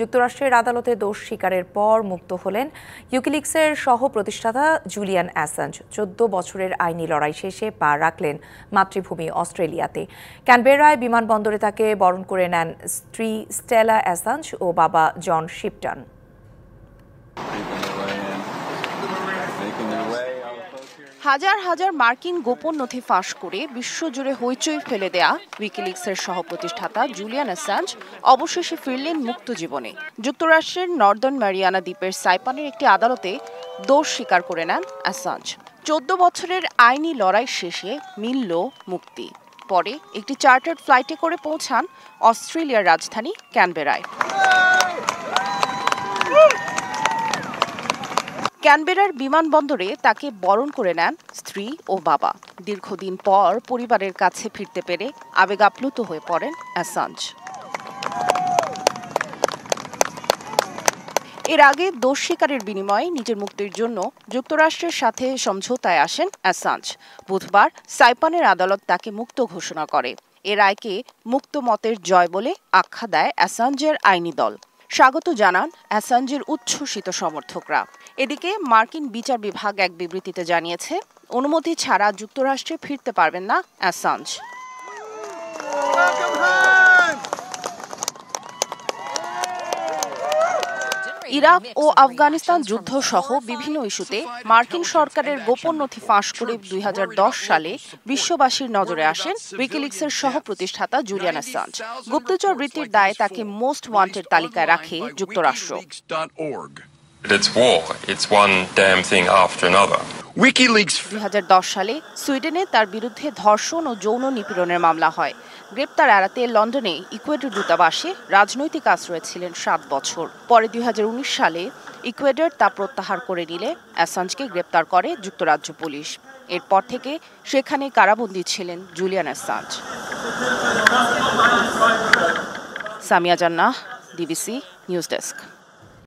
যুক্তরাষ্ট্রের আদালতে দোষ স্বীকারের পর মুক্ত হলেন ইউকিলিক্সের সহ প্রতিষ্ঠাতা জুলিয়ান অ্যাসাঞ্জ চোদ্দ বছরের আইনি লড়াই শেষে পা রাখলেন মাতৃভূমি অস্ট্রেলিয়াতে ক্যানবেরায় বিমানবন্দরে তাকে বরণ করে নেন স্ত্রী স্টেলা অ্যাসাঞ্জ ও বাবা জন শিপটন হাজার হাজার মার্কিন গোপন নথি ফাঁস করে বিশ্বজুড়ে হইচই ফেলে দেয়া উইকিলিক্সের সহপ্রতিষ্ঠাতা জুলিয়ান অ্যাসাঞ্জ অবশেষে ফিরলেন মুক্ত জীবনে যুক্তরাষ্ট্রের নর্দার্ন ম্যারিয়ানা দ্বীপের সাইপানের একটি আদালতে দোষ স্বীকার করে নেন অ্যাসাঞ্জ চোদ্দ বছরের আইনি লড়াই শেষে মিলল মুক্তি পরে একটি চার্টার্ড ফ্লাইটে করে পৌঁছান অস্ট্রেলিয়ার রাজধানী ক্যানবেরায় ক্যানবেরার বিমানবন্দরে তাকে বরণ করে নেন স্ত্রী ও বাবা দীর্ঘদিন পর পরিবারের কাছে ফিরতে পেরে আবেগাপ্লুত হয়ে পড়েন অ্যাসাঞ্জ এর আগে দোষ স্বীকারের বিনিময়ে নিজের মুক্তির জন্য যুক্তরাষ্ট্রের সাথে সমঝোতায় আসেন অ্যাসাঞ্জ বুধবার সাইপানের আদালত তাকে মুক্ত ঘোষণা করে এ রায়কে মুক্ত মতের জয় বলে আখ্যা দেয় অ্যাসাঞ্জের আইনি দল স্বাগত জানান অ্যাসাঞ্জের উচ্ছ্বসিত সমর্থকরা এদিকে মার্কিন বিচার বিভাগ এক বিবৃতিতে জানিয়েছে অনুমতি ছাড়া যুক্তরাষ্ট্রে ফিরতে পারবেন না অ্যাসাঞ্জ ইরাক ও আফগানিস্তান যুদ্ধ সহ বিভিন্ন ইস্যুতে মার্কিন সরকারের গোপন নথি ফাঁস করে দুই সালে বিশ্ববাসীর নজরে আসেন উইকিলিক্সের সহ প্রতিষ্ঠাতা জুলিয়ান অ্যাসাঞ্জ গুপ্তচর বৃত্তির দায়ে তাকে মোস্ট ওয়ান্টেড তালিকায় রাখে যুক্তরাষ্ট্র It's war. It's one damn thing after another. WikiLeaks 2010 সালে সুইডেনে তার বিরুদ্ধে ধর্ষণ ও যৌন নিপীড়নের মামলা হয় গ্রেপ্তার এড়াতে লন্ডনে ইকুয়েডর দূতাবাসে রাজনৈতিক আশ্রয় ছিলেন সাত বছর পরে দুই সালে ইকুয়েডর তা প্রত্যাহার করে নিলে অ্যাসাঞ্জকে গ্রেপ্তার করে যুক্তরাজ্য পুলিশ এরপর থেকে সেখানে কারাবন্দি ছিলেন জুলিয়ান অ্যাসাঞ্জ সামিয়া জান্নাহ ডিবিসি নিউজ ডেস্ক